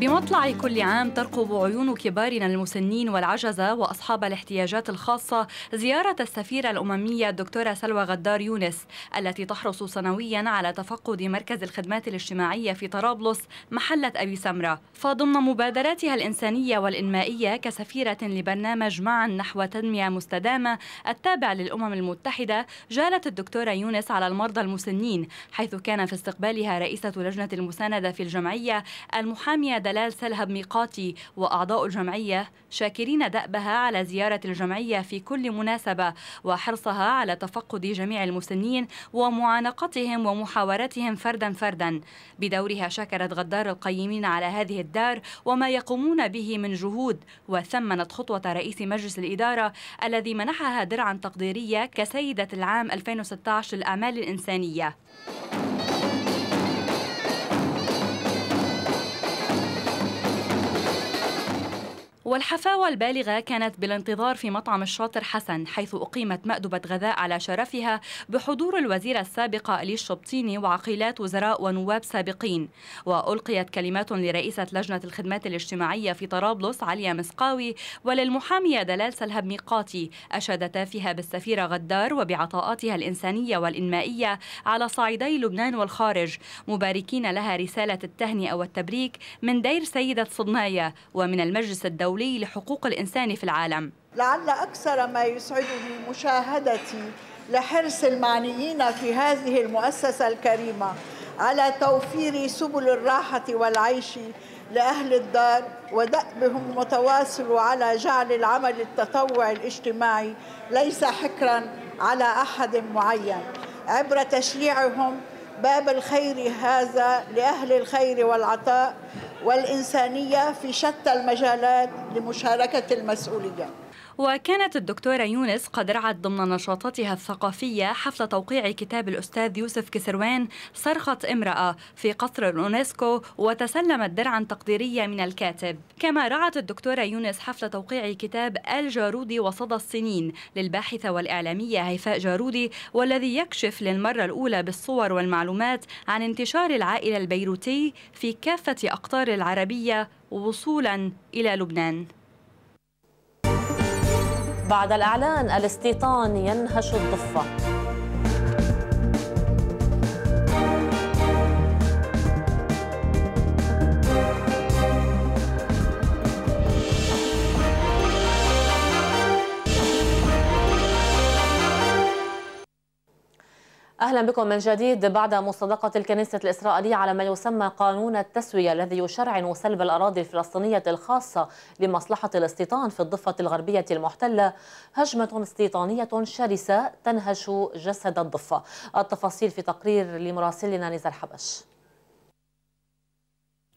بمطلع كل عام ترقب عيون كبارنا المسنين والعجزة وأصحاب الاحتياجات الخاصة زيارة السفيرة الأممية الدكتورة سلوى غدار يونس التي تحرص سنويا على تفقد مركز الخدمات الاجتماعية في طرابلس محلة أبي سمرة فضمن مبادراتها الإنسانية والإنمائية كسفيرة لبرنامج معا نحو تنمية مستدامة التابع للأمم المتحدة جالت الدكتورة يونس على المرضى المسنين حيث كان في استقبالها رئيسة لجنة المساندة في الجمعية المحامية دلال سلهب ميقاتي وأعضاء الجمعية شاكرين دأبها على زيارة الجمعية في كل مناسبة وحرصها على تفقد جميع المسنين ومعانقتهم ومحاورتهم فردا فردا بدورها شكرت غدار القيمين على هذه الدار وما يقومون به من جهود وثمنت خطوة رئيس مجلس الإدارة الذي منحها درعا تقديرية كسيدة العام 2016 للأعمال الإنسانية والحفاوة البالغة كانت بالانتظار في مطعم الشاطر حسن حيث أقيمت مأدبة غذاء على شرفها بحضور الوزيرة السابقة ألي الشبطيني وعقيلات وزراء ونواب سابقين وألقيت كلمات لرئيسة لجنة الخدمات الاجتماعية في طرابلس عليا مسقاوي وللمحامية دلال سلهب ميقاتي أشادتا فيها بالسفيرة غدار وبعطاءاتها الإنسانية والإنمائية على صعيدي لبنان والخارج مباركين لها رسالة التهنئة والتبريك من دير سيدة صدناية ومن المجلس الدولي الدولي لحقوق الإنسان في العالم لعل أكثر ما يسعدني مشاهدتي لحرص المعنيين في هذه المؤسسة الكريمة على توفير سبل الراحة والعيش لأهل الدار ودأبهم متواصل على جعل العمل التطوعي الاجتماعي ليس حكرا على أحد معين عبر تشريعهم باب الخير هذا لأهل الخير والعطاء والإنسانية في شتى المجالات لمشاركة المسؤولية وكانت الدكتورة يونس قد رعت ضمن نشاطاتها الثقافية حفل توقيع كتاب الأستاذ يوسف كسروان صرخة امرأة في قصر اليونسكو وتسلمت درعا تقديرية من الكاتب كما رعت الدكتورة يونس حفل توقيع كتاب الجارودي وصدى السنين للباحثة والإعلامية هيفاء جارودي والذي يكشف للمرة الأولى بالصور والمعلومات عن انتشار العائلة البيروتي في كافة أقطار العربية وصولا إلى لبنان بعد الإعلان الاستيطان ينهش الضفة أهلا بكم من جديد بعد مصادقة الكنيسة الإسرائيلية على ما يسمى قانون التسوية الذي يشرعن سلب الأراضي الفلسطينية الخاصة لمصلحة الاستيطان في الضفة الغربية المحتلة هجمة استيطانية شرسة تنهش جسد الضفة التفاصيل في تقرير لمراسلنا نزار حبش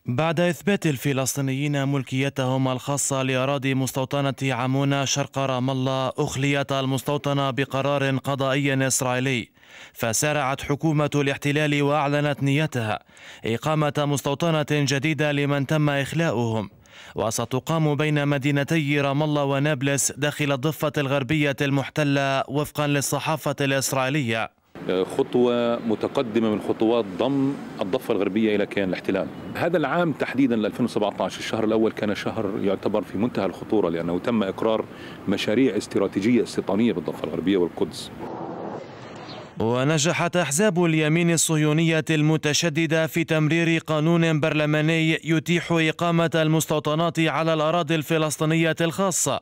بعد إثبات الفلسطينيين ملكيتهم الخاصة لأراضي مستوطنة عمونة شرق رام الله أخليت المستوطنة بقرار قضائي إسرائيلي فسارعت حكومة الاحتلال وأعلنت نيتها إقامة مستوطنة جديدة لمن تم إخلاؤهم وستقام بين مدينتي رام الله ونابلس داخل الضفة الغربية المحتلة وفقا للصحافة الإسرائيلية خطوة متقدمة من خطوات ضم الضفة الغربية إلى كيان الاحتلال هذا العام تحديدا 2017 الشهر الأول كان شهر يعتبر في منتهى الخطورة لأنه تم إقرار مشاريع استراتيجية استيطانية بالضفة الغربية والقدس ونجحت أحزاب اليمين الصهيونية المتشددة في تمرير قانون برلماني يتيح إقامة المستوطنات على الأراضي الفلسطينية الخاصة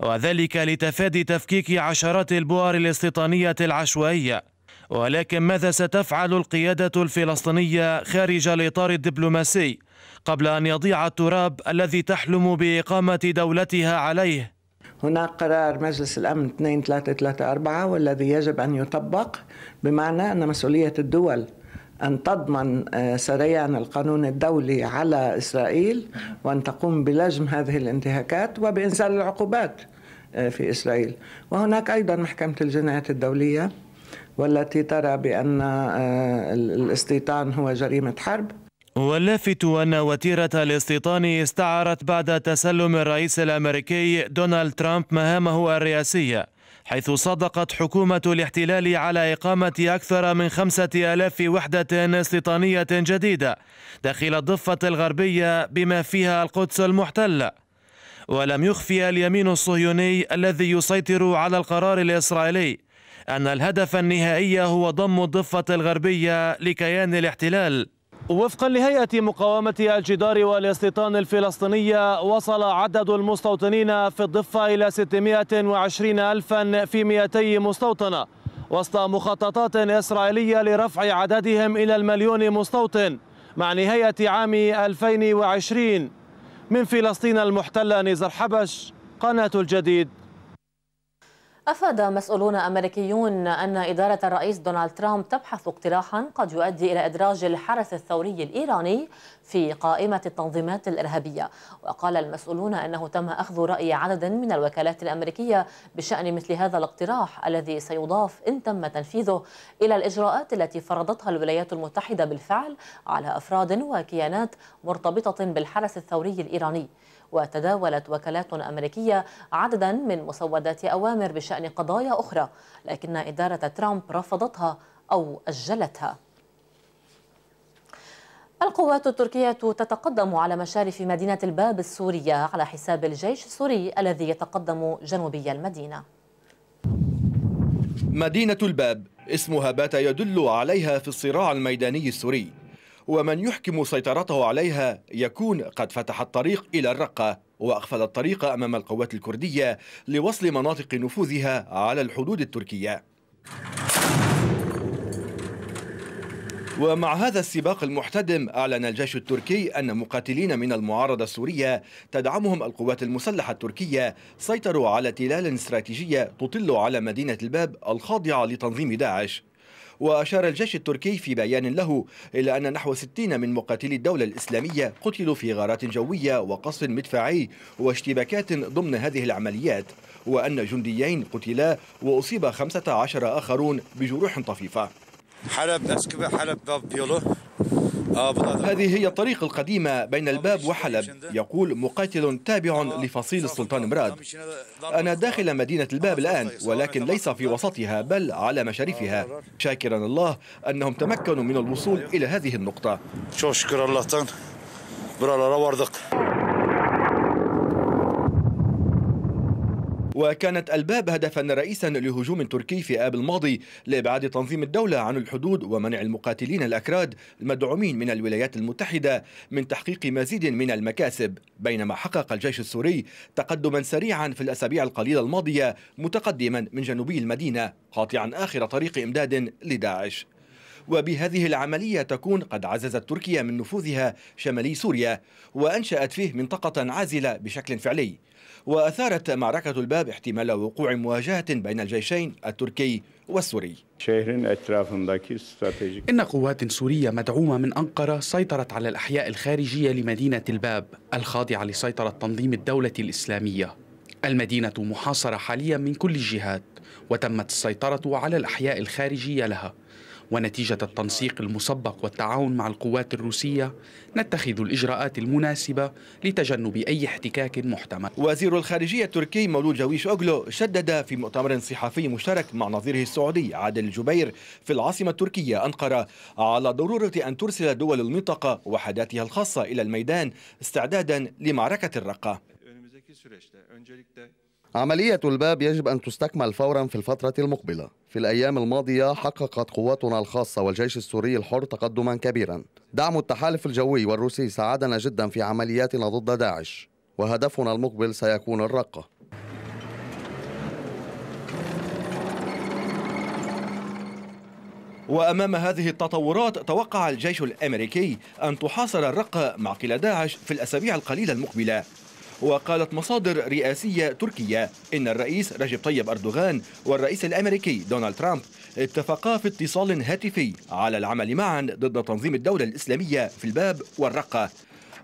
وذلك لتفادي تفكيك عشرات البؤر الاستيطانية العشوائية ولكن ماذا ستفعل القيادة الفلسطينية خارج الإطار الدبلوماسي قبل أن يضيع التراب الذي تحلم بإقامة دولتها عليه؟ هناك قرار مجلس الأمن 2334 والذي يجب أن يطبق بمعنى أن مسؤولية الدول أن تضمن آه، سريان القانون الدولي على إسرائيل وأن تقوم بلجم هذه الانتهاكات وبإنزال العقوبات آه، في إسرائيل وهناك أيضا محكمة الجنايات الدولية والتي ترى بأن آه، الاستيطان هو جريمة حرب واللافت أن وتيرة الاستيطان استعرت بعد تسلم الرئيس الأمريكي دونالد ترامب مهامه الرئاسية حيث صدقت حكومة الاحتلال على إقامة أكثر من خمسة ألاف وحدة استيطانية جديدة داخل الضفة الغربية بما فيها القدس المحتلة ولم يخفي اليمين الصهيوني الذي يسيطر على القرار الإسرائيلي أن الهدف النهائي هو ضم الضفة الغربية لكيان الاحتلال وفقا لهيئة مقاومة الجدار والاستيطان الفلسطينية وصل عدد المستوطنين في الضفة إلى 620 ألفا في 200 مستوطنة وسط مخططات إسرائيلية لرفع عددهم إلى المليون مستوطن مع نهاية عام 2020 من فلسطين المحتلة نزار حبش قناة الجديد أفاد مسؤولون أمريكيون أن إدارة الرئيس دونالد ترامب تبحث اقتراحا قد يؤدي إلى إدراج الحرس الثوري الإيراني في قائمة التنظيمات الإرهابية وقال المسؤولون أنه تم أخذ رأي عدد من الوكالات الأمريكية بشأن مثل هذا الاقتراح الذي سيضاف إن تم تنفيذه إلى الإجراءات التي فرضتها الولايات المتحدة بالفعل على أفراد وكيانات مرتبطة بالحرس الثوري الإيراني وتداولت وكالات أمريكية عددا من مسودات أوامر بشأن قضايا أخرى لكن إدارة ترامب رفضتها أو أجلتها القوات التركية تتقدم على مشارف مدينة الباب السورية على حساب الجيش السوري الذي يتقدم جنوبي المدينة مدينة الباب اسمها بات يدل عليها في الصراع الميداني السوري ومن يحكم سيطرته عليها يكون قد فتح الطريق إلى الرقة وأقفل الطريق أمام القوات الكردية لوصل مناطق نفوذها على الحدود التركية ومع هذا السباق المحتدم أعلن الجيش التركي أن مقاتلين من المعارضة السورية تدعمهم القوات المسلحة التركية سيطروا على تلال استراتيجية تطل على مدينة الباب الخاضعة لتنظيم داعش وأشار الجيش التركي في بيان له إلى أن نحو 60 من مقاتلي الدولة الإسلامية قتلوا في غارات جوية وقصف مدفعي واشتباكات ضمن هذه العمليات وأن جنديين قتلا وأصيب 15 آخرون بجروح طفيفة حلب حلب آه، هذه هي الطريق القديمة بين آه، الباب وحلب يقول مقاتل تابع آه، لفصيل السلطان مراد أنا داخل مدينة الباب الآن ولكن ليس في وسطها بل على مشارفها شاكرا الله أنهم تمكنوا من الوصول إلى هذه النقطة شكرا الله برا وكانت الباب هدفا رئيسا لهجوم تركي في آب الماضي لإبعاد تنظيم الدولة عن الحدود ومنع المقاتلين الأكراد المدعومين من الولايات المتحدة من تحقيق مزيد من المكاسب بينما حقق الجيش السوري تقدما سريعا في الأسابيع القليلة الماضية متقدما من جنوبي المدينة قاطعا آخر طريق إمداد لداعش وبهذه العملية تكون قد عززت تركيا من نفوذها شمالي سوريا وأنشأت فيه منطقة عازلة بشكل فعلي وأثارت معركة الباب احتمال وقوع مواجهة بين الجيشين التركي والسوري إن قوات سورية مدعومة من أنقرة سيطرت على الأحياء الخارجية لمدينة الباب الخاضعة لسيطرة تنظيم الدولة الإسلامية المدينة محاصرة حاليا من كل الجهات وتمت السيطرة على الأحياء الخارجية لها ونتيجة التنسيق المسبق والتعاون مع القوات الروسية نتخذ الإجراءات المناسبة لتجنب أي احتكاك محتمل وزير الخارجية التركي مولود جويش أوغلو شدد في مؤتمر صحفي مشترك مع نظيره السعودي عادل الجبير في العاصمة التركية أنقرة على ضرورة أن ترسل دول المنطقة وحداتها الخاصة إلى الميدان استعدادا لمعركة الرقة عملية الباب يجب أن تستكمل فورا في الفترة المقبلة في الأيام الماضية حققت قواتنا الخاصة والجيش السوري الحر تقدما كبيرا دعم التحالف الجوي والروسي ساعدنا جدا في عملياتنا ضد داعش وهدفنا المقبل سيكون الرقة وأمام هذه التطورات توقع الجيش الأمريكي أن تحاصر الرقة مع قلة داعش في الأسابيع القليلة المقبلة وقالت مصادر رئاسية تركية إن الرئيس رجب طيب أردوغان والرئيس الأمريكي دونالد ترامب اتفقا في اتصال هاتفي على العمل معا ضد تنظيم الدولة الإسلامية في الباب والرقة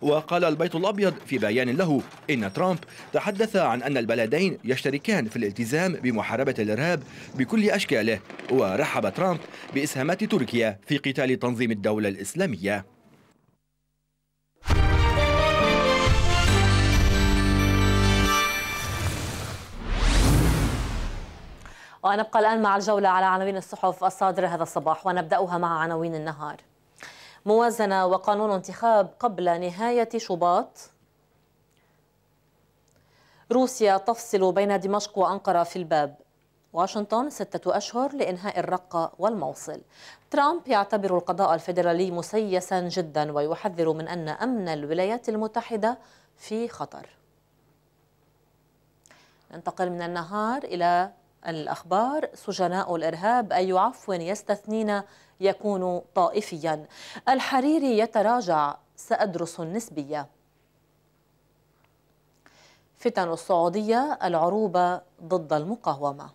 وقال البيت الأبيض في بيان له إن ترامب تحدث عن أن البلدين يشتركان في الالتزام بمحاربة الإرهاب بكل أشكاله ورحب ترامب بإسهامات تركيا في قتال تنظيم الدولة الإسلامية ونبقى الآن مع الجولة على عناوين الصحف الصادرة هذا الصباح ونبدأها مع عناوين النهار موازنة وقانون انتخاب قبل نهاية شباط روسيا تفصل بين دمشق وأنقرة في الباب واشنطن ستة أشهر لإنهاء الرقة والموصل ترامب يعتبر القضاء الفيدرالي مسيسا جدا ويحذر من أن أمن الولايات المتحدة في خطر ننتقل من النهار إلى الأخبار سجناء الإرهاب أي عفو يستثنين يكون طائفيا الحريري يتراجع سأدرس النسبية فتن السعودية العروبة ضد المقاومة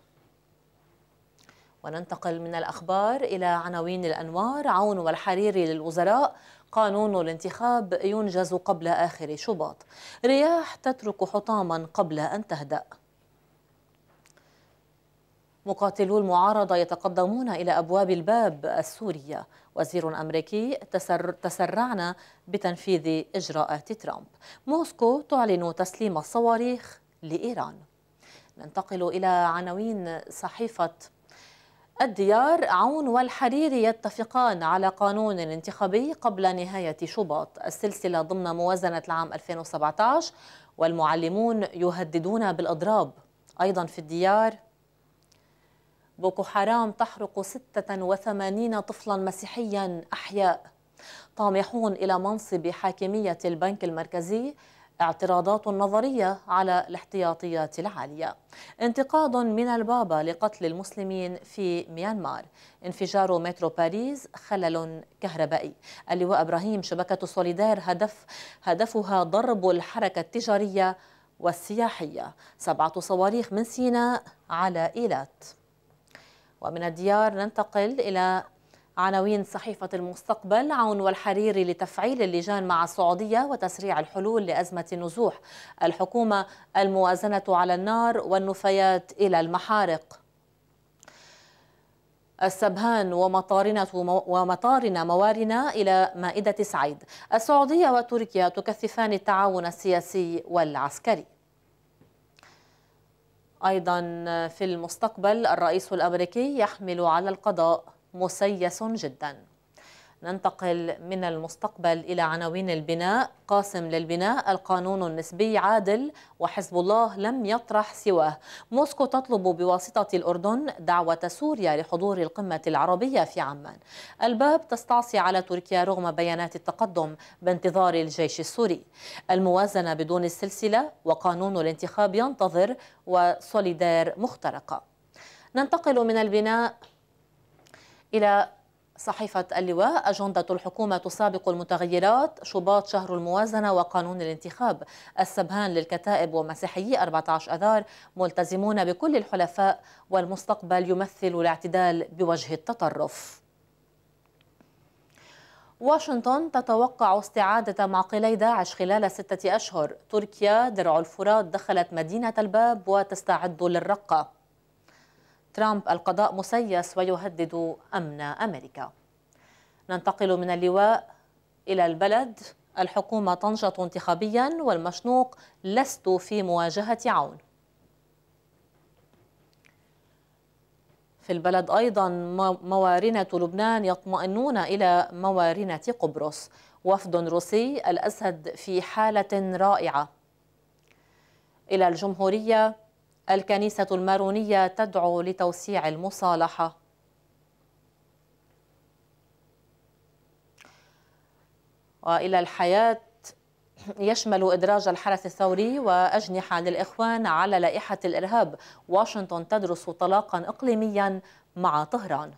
وننتقل من الأخبار إلى عناوين الأنوار عون والحريري للوزراء قانون الانتخاب ينجز قبل آخر شباط رياح تترك حطاما قبل أن تهدأ مقاتلو المعارضة يتقدمون إلى أبواب الباب السورية وزير أمريكي تسر تسرعنا بتنفيذ إجراءات ترامب موسكو تعلن تسليم الصواريخ لإيران ننتقل إلى عناوين صحيفة الديار عون والحريري يتفقان على قانون انتخابي قبل نهاية شباط السلسلة ضمن موازنة العام 2017 والمعلمون يهددون بالأضراب أيضا في الديار بوكو حرام تحرق 86 طفلا مسيحيا أحياء طامحون إلى منصب حاكمية البنك المركزي اعتراضات نظرية على الاحتياطيات العالية انتقاد من البابا لقتل المسلمين في ميانمار انفجار مترو باريس خلل كهربائي اللواء إبراهيم شبكة سوليدار هدف هدفها ضرب الحركة التجارية والسياحية سبعة صواريخ من سيناء على إيلات ومن الديار ننتقل إلى عناوين صحيفة المستقبل عون والحريري لتفعيل اللجان مع السعودية وتسريع الحلول لأزمة النزوح الحكومة الموازنة على النار والنفايات إلى المحارق السبهان ومطارنة ومطارنا موارنا إلى مائدة سعيد السعودية وتركيا تكثفان التعاون السياسي والعسكري أيضا في المستقبل الرئيس الأمريكي يحمل على القضاء مسيس جداً ننتقل من المستقبل إلى عناوين البناء قاسم للبناء القانون النسبي عادل وحزب الله لم يطرح سواه موسكو تطلب بواسطة الأردن دعوة سوريا لحضور القمة العربية في عمان الباب تستعصي على تركيا رغم بيانات التقدم بانتظار الجيش السوري الموازنة بدون السلسلة وقانون الانتخاب ينتظر وسوليدار مخترقة ننتقل من البناء إلى صحيفة اللواء أجندة الحكومة تسابق المتغيرات شباط شهر الموازنة وقانون الانتخاب السبهان للكتائب ومسيحيي 14 أذار ملتزمون بكل الحلفاء والمستقبل يمثل الاعتدال بوجه التطرف واشنطن تتوقع استعادة معقلي داعش خلال ستة أشهر تركيا درع الفرات دخلت مدينة الباب وتستعد للرقة ترامب القضاء مسيس ويهدد أمن أمريكا ننتقل من اللواء إلى البلد الحكومة تنشط انتخابيا والمشنوق لست في مواجهة عون في البلد أيضا موارنة لبنان يطمئنون إلى موارنة قبرص وفد روسي الأسد في حالة رائعة إلى الجمهورية الكنيسة المارونية تدعو لتوسيع المصالحة وإلى الحياة يشمل إدراج الحرس الثوري وأجنحة للإخوان على لائحة الإرهاب واشنطن تدرس طلاقا إقليميا مع طهران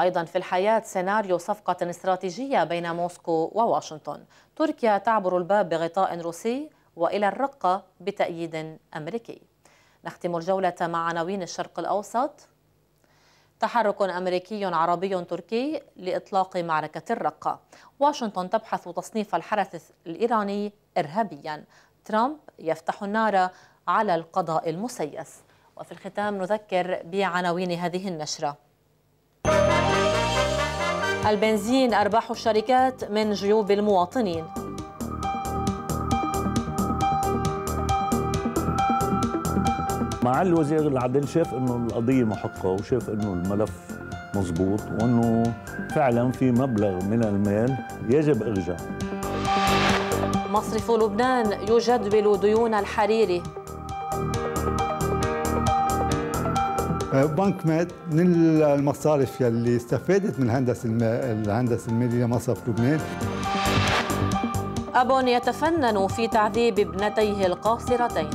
أيضا في الحياة سيناريو صفقة استراتيجية بين موسكو وواشنطن تركيا تعبر الباب بغطاء روسي وإلى الرقة بتأييد أمريكي نختم الجولة مع عناوين الشرق الأوسط تحرك أمريكي عربي تركي لإطلاق معركة الرقة واشنطن تبحث تصنيف الحرس الإيراني إرهابيا ترامب يفتح النار على القضاء المسيس وفي الختام نذكر بعناوين هذه النشرة البنزين أرباح الشركات من جيوب المواطنين مع الوزير العدل شاف انه القضيه محقه وشاف انه الملف مزبوط وانه فعلا في مبلغ من المال يجب ارجاعه مصرف لبنان يجدول ديون الحريري أه، بنك مات من المصارف يلي استفادت من الهندسه الهندسه الماليه مصرف لبنان اب يتفنن في تعذيب ابنتيه القاصرتين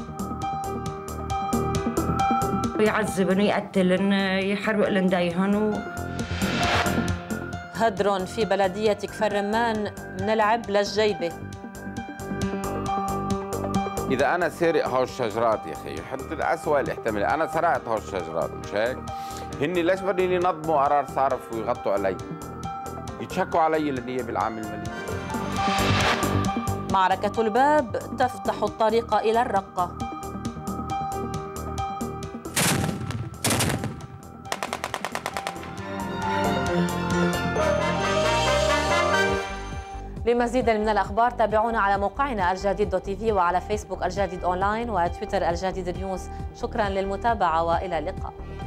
يعذبن ويقتلن يحرق لن دايهن و... هدر في بلدية كفر رمان بنلعب للجيبة إذا أنا سارق هول الشجرات يا أخي حتى الأسوأ الاحتمال أنا سرقت هول الشجرات مش هيك؟ هن ليش بدهم ينظموا قرار صارف ويغطوا علي؟ يتشكوا علي للنيابة العامة المالية معركة الباب تفتح الطريق إلى الرقة لمزيد من الأخبار تابعونا على موقعنا الجديد دوت تي في وعلى فيسبوك الجديد أونلاين وتويتر الجديد نيوز شكرا للمتابعة وإلى اللقاء